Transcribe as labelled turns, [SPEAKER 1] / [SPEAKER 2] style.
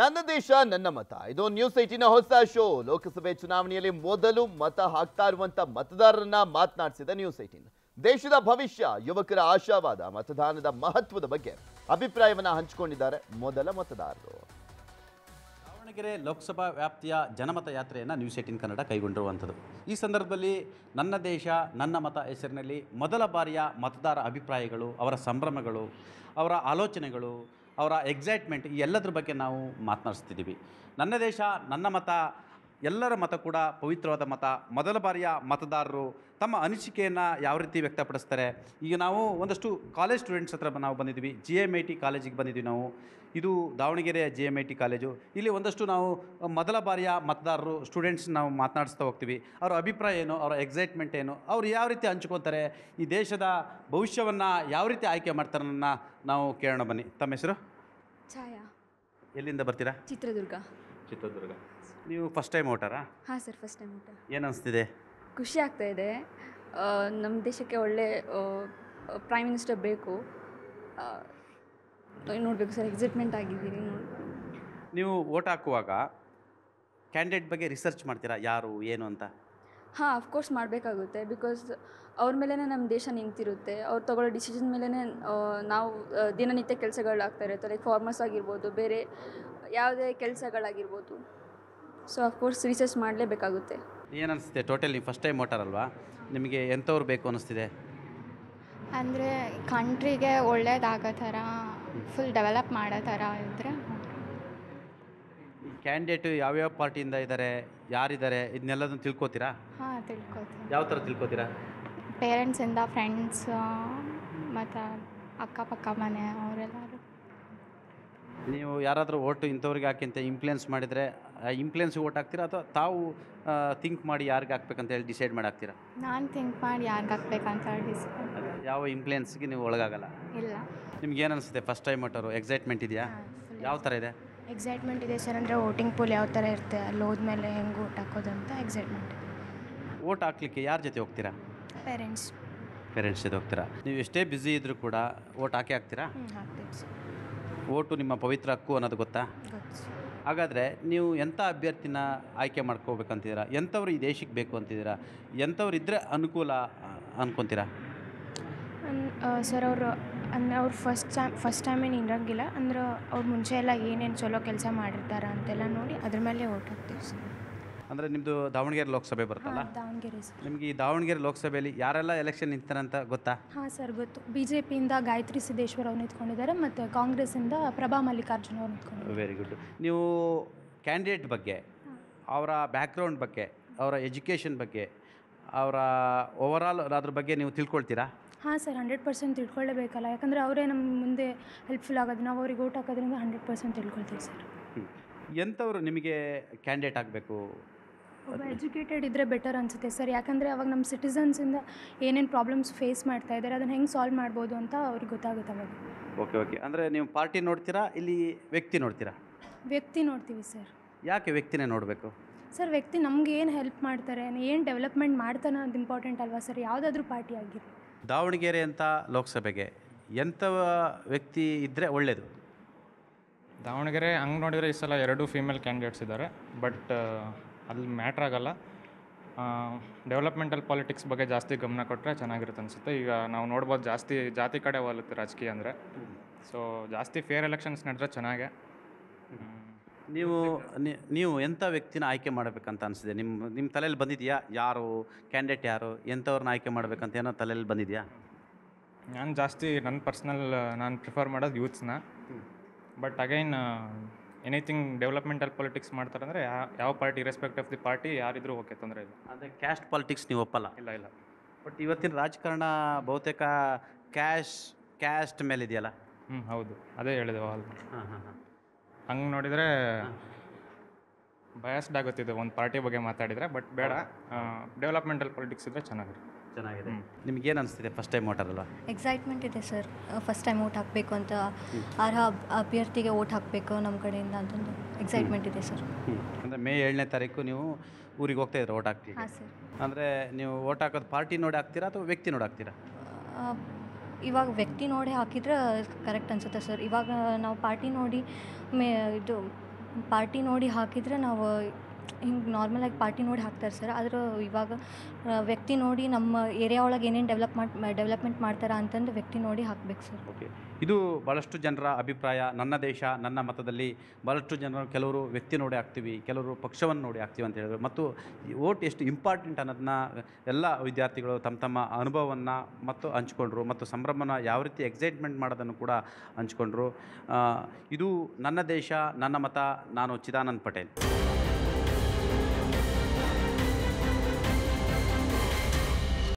[SPEAKER 1] ನನ್ನ ದೇಶ ನನ್ನ ಮತ ಇದು ನ್ಯೂಸ್ ಏಟಿನ ಹೊಸ ಶೋ ಲೋಕಸಭೆ ಚುನಾವಣೆಯಲ್ಲಿ ಮೊದಲು ಮತ ಹಾಕ್ತಾ ಇರುವಂತ ಮತದಾರರನ್ನ ಮಾತನಾಡಿಸಿದ ನ್ಯೂಸ್ ಏಟಿನ್ ದೇಶದ ಭವಿಷ್ಯ ಯುವಕರ ಆಶಾವಾದ ಮತದಾನದ ಮಹತ್ವದ ಬಗ್ಗೆ ಅಭಿಪ್ರಾಯವನ್ನ ಹಂಚಿಕೊಂಡಿದ್ದಾರೆ ಮೊದಲ ಮತದಾರರು ದಾವಣಗೆರೆ ಲೋಕಸಭಾ ವ್ಯಾಪ್ತಿಯ ಜನಮತ ಯಾತ್ರೆಯನ್ನು ನ್ಯೂಸ್ ಏಟಿನ್ ಕನ್ನಡ ಕೈಗೊಂಡಿರುವಂಥದ್ದು ಈ ಸಂದರ್ಭದಲ್ಲಿ ನನ್ನ ದೇಶ ನನ್ನ ಮತ ಹೆಸರಿನಲ್ಲಿ ಮೊದಲ ಬಾರಿಯ ಮತದಾರ ಅಭಿಪ್ರಾಯಗಳು ಅವರ ಸಂಭ್ರಮಗಳು ಅವರ ಆಲೋಚನೆಗಳು ಅವರ ಎಕ್ಸೈಟ್ಮೆಂಟ್ ಈ ಎಲ್ಲದ್ರ ಬಗ್ಗೆ ನಾವು ಮಾತನಾಡಿಸ್ತಿದ್ದೀವಿ ನನ್ನ ದೇಶ ನನ್ನ ಮತ ಎಲ್ಲರ ಮತ ಕೂಡ ಪವಿತ್ರವಾದ ಮತ ಮೊದಲ ಬಾರಿಯ ಮತದಾರರು ತಮ್ಮ ಅನಿಸಿಕೆಯನ್ನು ಯಾವ ರೀತಿ ವ್ಯಕ್ತಪಡಿಸ್ತಾರೆ ಈಗ ನಾವು ಒಂದಷ್ಟು ಕಾಲೇಜ್ ಸ್ಟೂಡೆಂಟ್ಸ್ ಹತ್ರ ನಾವು ಬಂದಿದ್ವಿ ಜಿ ಎಮ್ ಐ ಟಿ ಕಾಲೇಜಿಗೆ ಬಂದಿದ್ವಿ ನಾವು ಇದು ದಾವಣಗೆರೆಯ G M I T college ಇಲ್ಲಿ ಒಂದಷ್ಟು ನಾವು ಮೊದಲ ಬಾರಿಯ ಮತದಾರರು ಸ್ಟೂಡೆಂಟ್ಸ್ ನಾವು ಮಾತನಾಡಿಸ್ತಾ ಹೋಗ್ತೀವಿ ಅವರ ಅಭಿಪ್ರಾಯ ಏನು ಅವರ ಎಕ್ಸೈಟ್ಮೆಂಟ್ ಏನು ಅವ್ರು ಯಾವ ರೀತಿ ಹಂಚ್ಕೊತಾರೆ ಈ ದೇಶದ ಭವಿಷ್ಯವನ್ನು ಯಾವ ರೀತಿ ಆಯ್ಕೆ ಮಾಡ್ತಾರೆ ನನ್ನ ನಾವು ಕೇಳೋಣ ಬನ್ನಿ ತಮ್ಮ ಹೆಸರು ಛಾಯಾ ಎಲ್ಲಿಂದ ಬರ್ತೀರಾ ಚಿತ್ರದುರ್ಗ ಚಿತ್ರದುರ್ಗ ನೀವು ಫಸ್ಟ್ ಟೈಮ್ ಓಟಾರಾ ಹಾಂ ಸರ್ ಫಸ್ಟ್ ಟೈಮ್ ಓಟರ್ ಏನು ಅನಿಸ್ತಿದೆ ಖುಷಿ ಆಗ್ತಾ ಇದೆ ನಮ್ಮ ದೇಶಕ್ಕೆ ಒಳ್ಳೆ ಪ್ರೈಮ್ ಮಿನಿಸ್ಟರ್ ಬೇಕು ನೋಡಬೇಕು ಸರ್ ಎಕ್ಸೈಟ್ಮೆಂಟ್ ಆಗಿದ್ದೀನಿ ನೀವು ಓಟ್ ಹಾಕುವಾಗ ಕ್ಯಾಂಡಿಡೇಟ್ ಬಗ್ಗೆ ರಿಸರ್ಚ್ ಮಾಡ್ತೀರಾ ಯಾರು ಏನು ಅಂತ ಹಾಂ ಅಫ್ಕೋರ್ಸ್ ಮಾಡಬೇಕಾಗುತ್ತೆ ಬಿಕಾಸ್ ಅವ್ರ ಮೇಲೇ ನಮ್ಮ ದೇಶ ನಿಂತಿರುತ್ತೆ ಅವ್ರು ತಗೊಳ್ಳೋ ಡಿಸಿಷನ್ ಮೇಲೇ ನಾವು ದಿನನಿತ್ಯ ಕೆಲಸಗಳಾಗ್ತಾ ಇರುತ್ತೆ ಲೈಕ್ ಫಾರ್ಮರ್ಸ್ ಆಗಿರ್ಬೋದು ಬೇರೆ ಯಾವುದೇ ಕೆಲಸಗಳಾಗಿರ್ಬೋದು ಸೊ ಅಫ್ಕೋರ್ಸ್ ರಿಸರ್ಚ್ ಮಾಡಲೇಬೇಕಾಗುತ್ತೆ ಏನಿಸ್ತಿದೆ ಟೋಟಲ್ ನೀವು ಫಸ್ಟ್ ಟೈಮ್ ಮೋಟಾರ್ ಅಲ್ವಾ ನಿಮಗೆ ಎಂಥವ್ರು ಬೇಕು ಅನಿಸ್ತಿದೆ ಅಂದರೆ ಕಂಟ್ರಿಗೆ ಒಳ್ಳೇದಾಗೋ ಥರ ಫುಲ್ ಡೆವಲಪ್ ಮಾಡೋ ಥರ ಇದ್ದರೆ ಕ್ಯಾಂಡಿಡೇಟು ಯಾವ್ಯಾವ ಪಾರ್ಟಿಯಿಂದ ಇದ್ದಾರೆ ಯಾರಿದ್ದಾರೆ ಇದನ್ನೆಲ್ಲದನ್ನು ತಿಳ್ಕೊತೀರಾ ಹಾಂ ತಿಳ್ಕೊತೀರಾ ಯಾವ ಥರ ತಿಳ್ಕೊತೀರಾ ಪೇರೆಂಟ್ಸಿಂದ ಫ್ರೆಂಡ್ಸ್ ಮತ್ತು ಅಕ್ಕಪಕ್ಕ ಮನೆ ಅವರೆಲ್ಲರೂ ನೀವು ಯಾರಾದರೂ ಓಟು ಇಂಥವ್ರಿಗೆ ಹಾಕಿಂತ ಅಂತ ಮಾಡಿದರೆ ಇನ್ಫ್ಲುಯೆನ್ಸ್ ವೋಟ್ ಹಾಕ್ತೀರಾ ಅಥವಾ ತಾವು ಥಿಂಕ್ ಮಾಡಿ ಯಾರಿಗೆ ಹಾಕ್ಬೇಕಂತ ಹೇಳಿ ಡಿಸೈಡ್ ಮಾಡಿ ಹಾಕ್ತೀರಾ ನಾನು ಥಿಂಕ್ ಮಾಡಿ ಯಾರಿಗೆ ಹಾಕ್ಬೇಕಂತ ಯಾವ ಇನ್ಫ್ಲುಯೆನ್ಸ್ಗೆ ನೀವು ಒಳಗಾಗಲ್ಲ ಇಲ್ಲ ನಿಮ್ಗೆ ಏನು ಅನಿಸುತ್ತೆ ಫಸ್ಟ್ ಟೈಮ್ ಮಾಡೋರು ಎಕ್ಸೈಟ್ಮೆಂಟ್ ಇದೆಯಾ ಯಾವ ಥರ ಇದೆ ಎಕ್ಸೈಟ್ಮೆಂಟ್ ಇದೆ ಸರ್ ಅಂದರೆ ವೋಟಿಂಗ್ ಪೂಲ್ ಯಾವ ಥರ ಇರುತ್ತೆ ಅಲ್ಲಿ ಹೋದ್ಮೇಲೆ ಹೆಂಗೆ ಓಟ್ ಹಾಕೋದು ಅಂತ ಎಕ್ಸೈಟ್ಮೆಂಟ್ ವೋಟ್ ಹಾಕ್ಲಿಕ್ಕೆ ಯಾರ ಜೊತೆ ಹೋಗ್ತೀರಾ ಪೇರೆಂಟ್ಸ್ ಪೇರೆಂಟ್ಸ್ ಜೊತೆ ಹೋಗ್ತೀರಾ ನೀವು ಎಷ್ಟೇ ಬ್ಯುಸಿ ಇದ್ದರೂ ಕೂಡ ವೋಟ್ ಹಾಕಿ ಹಾಕ್ತೀರಾ ಓಟು ನಿಮ್ಮ ಪವಿತ್ರ ಹಕ್ಕು ಅನ್ನೋದು ಗೊತ್ತಾ ಗೊತ್ತು ಹಾಗಾದರೆ ನೀವು ಎಂಥ ಅಭ್ಯರ್ಥಿನ ಆಯ್ಕೆ ಮಾಡ್ಕೋಬೇಕಂತಿದ್ದೀರಾ ಎಂಥವ್ರು ಈ ದೇಶಕ್ಕೆ ಬೇಕು ಅಂತಿದ್ದೀರಾ ಎಂಥವ್ರು ಇದ್ದರೆ ಅನುಕೂಲ ಅನ್ಕೊಂತೀರಾ ಸರ್ ಅವರು ಅಂದರೆ ಅವ್ರು ಫಸ್ಟ್ ಟೈಮ್ ಫಸ್ಟ್ ಟೈಮ್ ಏನು ಇರೋಂಗಿಲ್ಲ ಅಂದ್ರೆ ಅವ್ರು ಮುಂಚೆ ಎಲ್ಲ ಏನೇನು ಚಲೋ ಕೆಲಸ ಮಾಡಿರ್ತಾರೆ ಅಂತೆಲ್ಲ ನೋಡಿ ಅದ್ರ ಮೇಲೆ ಓಟ್ ಹಾಕ್ತೀವಿ ಸರ್ ಅಂದರೆ ನಿಮ್ಮದು ದಾವಣಗೆರೆ ಲೋಕಸಭೆ ಬರುತ್ತಲ್ಲ ದಾವಣಗೆರೆ ಸರ್ ನಿಮಗೆ ಈ ದಾವಣಗೆರೆ ಲೋಕಸಭೆಯಲ್ಲಿ ಯಾರೆಲ್ಲ ಎಲೆಕ್ಷನ್ ನಿಂತಾರಂತ ಗೊತ್ತಾ ಹಾಂ ಸರ್ ಗೊತ್ತು ಬಿ ಜೆ ಗಾಯತ್ರಿ ಸಿದ್ದೇಶ್ವರ ಅವ್ರು ನಿಂತ್ಕೊಂಡಿದ್ದಾರೆ ಮತ್ತು ಇಂದ ಪ್ರಭಾ ಮಲ್ಲಿಕಾರ್ಜುನ ಅವರು ನಿಂತ್ಕೊಂಡಿದ್ದಾರೆ ವೆರಿ ಗುಡ್ ನೀವು ಕ್ಯಾಂಡಿಡೇಟ್ ಬಗ್ಗೆ ಅವರ ಬ್ಯಾಕ್ಗ್ರೌಂಡ್ ಬಗ್ಗೆ ಅವರ ಎಜುಕೇಷನ್ ಬಗ್ಗೆ ಅವರ ಆಲ್ ಅದ್ರ ಬಗ್ಗೆ ನೀವು ತಿಳ್ಕೊಳ್ತೀರಾ ಹಾಂ ಸರ್ ಹಂಡ್ರೆಡ್ ಪರ್ಸೆಂಟ್ ತಿಳ್ಕೊಳ್ಳೇಬೇಕಲ್ಲ ಯಾಕಂದರೆ ಅವರೇ ನಮ್ಮ ಮುಂದೆ ಹೆಲ್ಪ್ಫುಲ್ ಆಗೋದು ನಾವು ಅವ್ರಿಗೆ ಓಟ್ ಹಾಕೋದ್ರಿಂದ ಹಂಡ್ರೆಡ್ ಪರ್ಸೆಂಟ್ ತಿಳ್ಕೊಳ್ತೀವಿ ಸರ್ ಎಂಥವ್ರು ನಿಮಗೆ ಕ್ಯಾಂಡಿಡೇಟ್ ಆಗಬೇಕು ಒಬ್ಬ ಎಜುಕೇಟೆಡ್ ಇದ್ದರೆ ಬೆಟರ್ ಅನಿಸುತ್ತೆ ಸರ್ ಯಾಕಂದರೆ ಅವಾಗ ನಮ್ಮ ಸಿಟಿಸನ್ಸಿಂದ ಏನೇನು ಪ್ರಾಬ್ಲಮ್ಸ್ ಫೇಸ್ ಮಾಡ್ತಾ ಇದ್ದಾರೆ ಅದನ್ನು ಹೆಂಗೆ ಸಾಲ್ವ್ ಮಾಡ್ಬೋದು ಅಂತ ಅವ್ರಿಗೆ ಗೊತ್ತಾಗುತ್ತೆ ಅವಾಗ ಓಕೆ ಓಕೆ ಅಂದರೆ ನೀವು ಪಾರ್ಟಿ ನೋಡ್ತೀರಾ ಇಲ್ಲಿ ವ್ಯಕ್ತಿ ನೋಡ್ತೀರಾ ವ್ಯಕ್ತಿ ನೋಡ್ತೀವಿ ಸರ್ ಯಾಕೆ ವ್ಯಕ್ತಿನೇ ನೋಡಬೇಕು ಸರ್ ವ್ಯಕ್ತಿ ನಮ್ಗೆ ಏನು ಹೆಲ್ಪ್ ಮಾಡ್ತಾರೆ ಏನು ಡೆವಲಪ್ಮೆಂಟ್ ಮಾಡ್ತಾನೆ ಅದು ಇಂಪಾರ್ಟೆಂಟ್ ಅಲ್ವಾ ಸರ್ ಯಾವುದಾದ್ರೂ ಪಾರ್ಟಿ ಆಗಿರಲಿ ದಾವಣಗೆರೆ ಅಂತ ಲೋಕಸಭೆಗೆ ಎಂಥ ವ್ಯಕ್ತಿ ಇದ್ದರೆ ಒಳ್ಳೆಯದು ದಾವಣಗೆರೆ ಹಂಗೆ ನೋಡಿದರೆ ಈ ಸಲ ಎರಡು ಫೀಮೇಲ್ ಕ್ಯಾಂಡಿಡೇಟ್ಸ್ ಇದ್ದಾರೆ ಬಟ್ ಅಲ್ಲಿ ಮ್ಯಾಟ್ರಾಗಲ್ಲ ಡೆವಲಪ್ಮೆಂಟಲ್ ಪಾಲಿಟಿಕ್ಸ್ ಬಗ್ಗೆ ಜಾಸ್ತಿ ಗಮನ ಕೊಟ್ಟರೆ ಚೆನ್ನಾಗಿರುತ್ತೆ ಅನಿಸುತ್ತೆ ಈಗ ನಾವು ನೋಡ್ಬೋದು ಜಾಸ್ತಿ ಜಾತಿ ಕಡೆ ಒಲುತ್ತೆ ರಾಜಕೀಯ ಅಂದರೆ ಸೊ ಜಾಸ್ತಿ ಫೇರ್ ಎಲೆಕ್ಷನ್ಸ್ ನಡೆದ್ರೆ ಚೆನ್ನಾಗೆ ನೀವು ನೀವು ಎಂಥ ವ್ಯಕ್ತಿನ ಆಯ್ಕೆ ಮಾಡಬೇಕಂತ ಅನಿಸಿದೆ ನಿಮ್ಮ ನಿಮ್ಮ ತಲೆಯಲ್ಲಿ ಬಂದಿದೆಯಾ ಯಾರು ಕ್ಯಾಂಡಿಡೇಟ್ ಯಾರು ಎಂಥವ್ರನ್ನ ಆಯ್ಕೆ ಮಾಡಬೇಕಂತ ಏನೋ ತಲೆಯಲ್ಲಿ ಬಂದಿದೆಯಾ ನಾನು ಜಾಸ್ತಿ ನನ್ನ ಪರ್ಸ್ನಲ್ ನಾನು ಪ್ರಿಫರ್ ಮಾಡೋದು ಯೂತ್ಸ್ನ but again anything developmental politics ಮಾಡ್ತಾರೆ ಅಂದರೆ ಯಾವ party respect of the party ಯಾರಿದ್ರೂ ಓಕೆ ತೊಂದರೆ ಇಲ್ಲ ಅಂದರೆ ಕ್ಯಾಸ್ಟ್ ಪಾಲಿಟಿಕ್ಸ್ ನೀವು ಒಪ್ಪಲ್ಲ ಇಲ್ಲ ಇಲ್ಲ ಬಟ್ ಇವತ್ತಿನ ರಾಜಕಾರಣ ಬಹುತೇಕ ಕ್ಯಾಶ್ ಕ್ಯಾಸ್ಟ್ ಮೇಲೆ ಇದೆಯಲ್ಲ ಹ್ಞೂ ಹೌದು ಅದೇ ಹೇಳಿದೆ ಹಾಲ್ ಹಾಂ ಹಾಂ ಹಾಂ ಹಂಗೆ ನೋಡಿದರೆ ಬಯಸ್ಡ್ ಆಗುತ್ತಿದೆ ಒಂದು ಪಾರ್ಟಿ ಬಗ್ಗೆ ಮಾತಾಡಿದರೆ ಬಟ್ ಬೇಡ ಡೆವಲಪ್ಮೆಂಟಲ್ ಪಾಲಿಟಿಕ್ಸ್ ಇದ್ದರೆ ಚೆನ್ನಾಗಿರುತ್ತೆ ಚೆನ್ನಾಗಿದೆ ನಿಮ್ಗೆ ಏನು ಅನಿಸ್ತಿದೆ ಫಸ್ಟ್ ಟೈಮ್ ವೋಟರ್ ಅಲ್ಲ ಎಕ್ಸೈಟ್ಮೆಂಟ್ ಇದೆ ಸರ್ ಫಸ್ಟ್ ಟೈಮ್ ಓಟ್ ಹಾಕಬೇಕು ಅಂತ ಅರ್ಹ ಅಭ್ಯರ್ಥಿಗೆ ಓಟ್ ಹಾಕಬೇಕು ನಮ್ಮ ಕಡೆಯಿಂದ ಅಂತಂದು ಎಕ್ಸೈಟ್ಮೆಂಟ್ ಇದೆ ಸರ್ ಅಂದರೆ ಮೇ ಏಳನೇ ತಾರೀಕು ನೀವು ಊರಿಗೆ ಹೋಗ್ತಾ ಇದ್ರೆ ಓಟ್ ಹಾಕ್ತೀವಿ ಹಾಂ ಸರ್ ಅಂದರೆ ನೀವು ಓಟ್ ಹಾಕೋದು ಪಾರ್ಟಿ ನೋಡಿ ಹಾಕ್ತೀರಾ ಅಥವಾ ವ್ಯಕ್ತಿ ನೋಡಿ ಹಾಕ್ತೀರಾ uh, ಇವಾಗ ವ್ಯಕ್ತಿ ನೋಡಿ ಹಾಕಿದ್ರೆ ಕರೆಕ್ಟ್ ಅನ್ಸುತ್ತೆ ಸರ್ ಇವಾಗ ನಾವು ಪಾರ್ಟಿ ನೋಡಿ ಮೇ ಇದು ಪಾರ್ಟಿ ನೋಡಿ ಹಾಕಿದರೆ ನಾವು ಹಿಂಗೆ ನಾರ್ಮಲಾಗಿ ಪಾರ್ಟಿ ನೋಡಿ ಹಾಕ್ತಾರೆ ಸರ್ ಆದರೂ ಇವಾಗ ವ್ಯಕ್ತಿ ನೋಡಿ ನಮ್ಮ ಏರಿಯಾ ಒಳಗೆ ಏನೇನು ಡೆವಲಪ್ ಮಾಡಿ ಡೆವಲಪ್ಮೆಂಟ್ ಮಾಡ್ತಾರೆ ಅಂತಂದು ವ್ಯಕ್ತಿ ನೋಡಿ ಹಾಕ್ಬೇಕು ಸರ್ ಓಕೆ ಇದು ಭಾಳಷ್ಟು ಜನರ ಅಭಿಪ್ರಾಯ ನನ್ನ ದೇಶ ನನ್ನ ಮತದಲ್ಲಿ ಭಾಳಷ್ಟು ಜನರು ಕೆಲವರು ವ್ಯಕ್ತಿ ನೋಡಿ ಹಾಕ್ತೀವಿ ಕೆಲವರು ಪಕ್ಷವನ್ನು ನೋಡಿ ಹಾಕ್ತೀವಿ ಅಂತ ಹೇಳಿದ್ರು ಮತ್ತು ಓಟ್ ಎಷ್ಟು ಇಂಪಾರ್ಟೆಂಟ್ ಅನ್ನೋದನ್ನ ಎಲ್ಲ ವಿದ್ಯಾರ್ಥಿಗಳು ತಮ್ಮ ತಮ್ಮ ಅನುಭವವನ್ನು ಮತ್ತು ಹಂಚ್ಕೊಂಡ್ರು ಮತ್ತು ಸಂಭ್ರಮನ ಯಾವ ರೀತಿ ಎಕ್ಸೈಟ್ಮೆಂಟ್ ಮಾಡೋದನ್ನು ಕೂಡ ಹಂಚಿಕೊಂಡ್ರು ಇದು ನನ್ನ ದೇಶ ನನ್ನ ಮತ ನಾನು ಚಿದಾನಂದ್ ಪಟೇಲ್